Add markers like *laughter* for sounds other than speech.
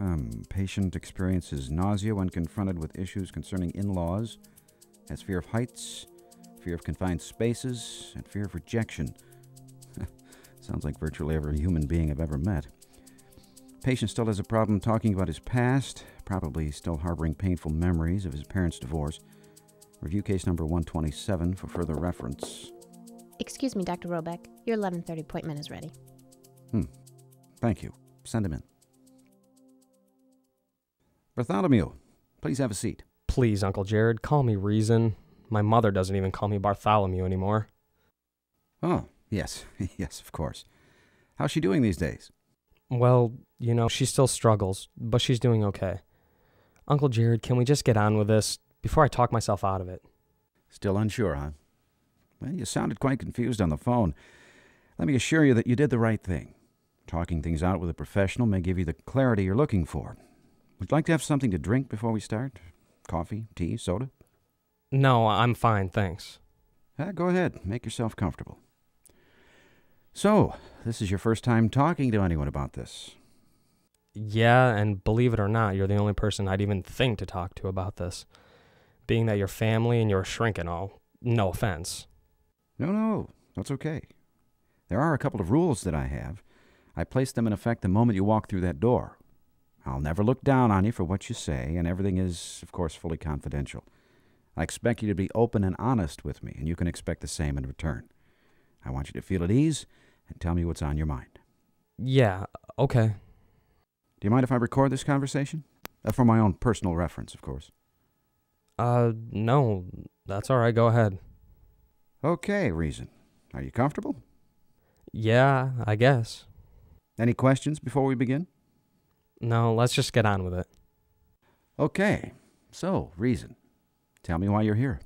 Um, patient experiences nausea when confronted with issues concerning in laws, has fear of heights, fear of confined spaces, and fear of rejection. *laughs* Sounds like virtually every human being I've ever met. Patient still has a problem talking about his past, probably still harboring painful memories of his parents' divorce. Review case number 127 for further reference. Excuse me, Dr. Robeck. Your 11:30 appointment is ready. Hmm. Thank you. Send him in. Bartholomew, please have a seat. Please, Uncle Jared, call me Reason. My mother doesn't even call me Bartholomew anymore. Oh, yes, *laughs* yes, of course. How's she doing these days? Well, you know, she still struggles, but she's doing okay. Uncle Jared, can we just get on with this before I talk myself out of it? Still unsure, huh? Well, you sounded quite confused on the phone. Let me assure you that you did the right thing. Talking things out with a professional may give you the clarity you're looking for, would you like to have something to drink before we start? Coffee, tea, soda? No, I'm fine, thanks. Ah, go ahead, make yourself comfortable. So, this is your first time talking to anyone about this. Yeah, and believe it or not, you're the only person I'd even think to talk to about this. Being that you're family and you're a shrink and all, no offense. No, no, that's okay. There are a couple of rules that I have. I place them in effect the moment you walk through that door. I'll never look down on you for what you say, and everything is, of course, fully confidential. I expect you to be open and honest with me, and you can expect the same in return. I want you to feel at ease and tell me what's on your mind. Yeah, okay. Do you mind if I record this conversation? Uh, for my own personal reference, of course. Uh, no. That's all right. Go ahead. Okay, Reason. Are you comfortable? Yeah, I guess. Any questions before we begin? No, let's just get on with it. Okay. So, reason. Tell me why you're here.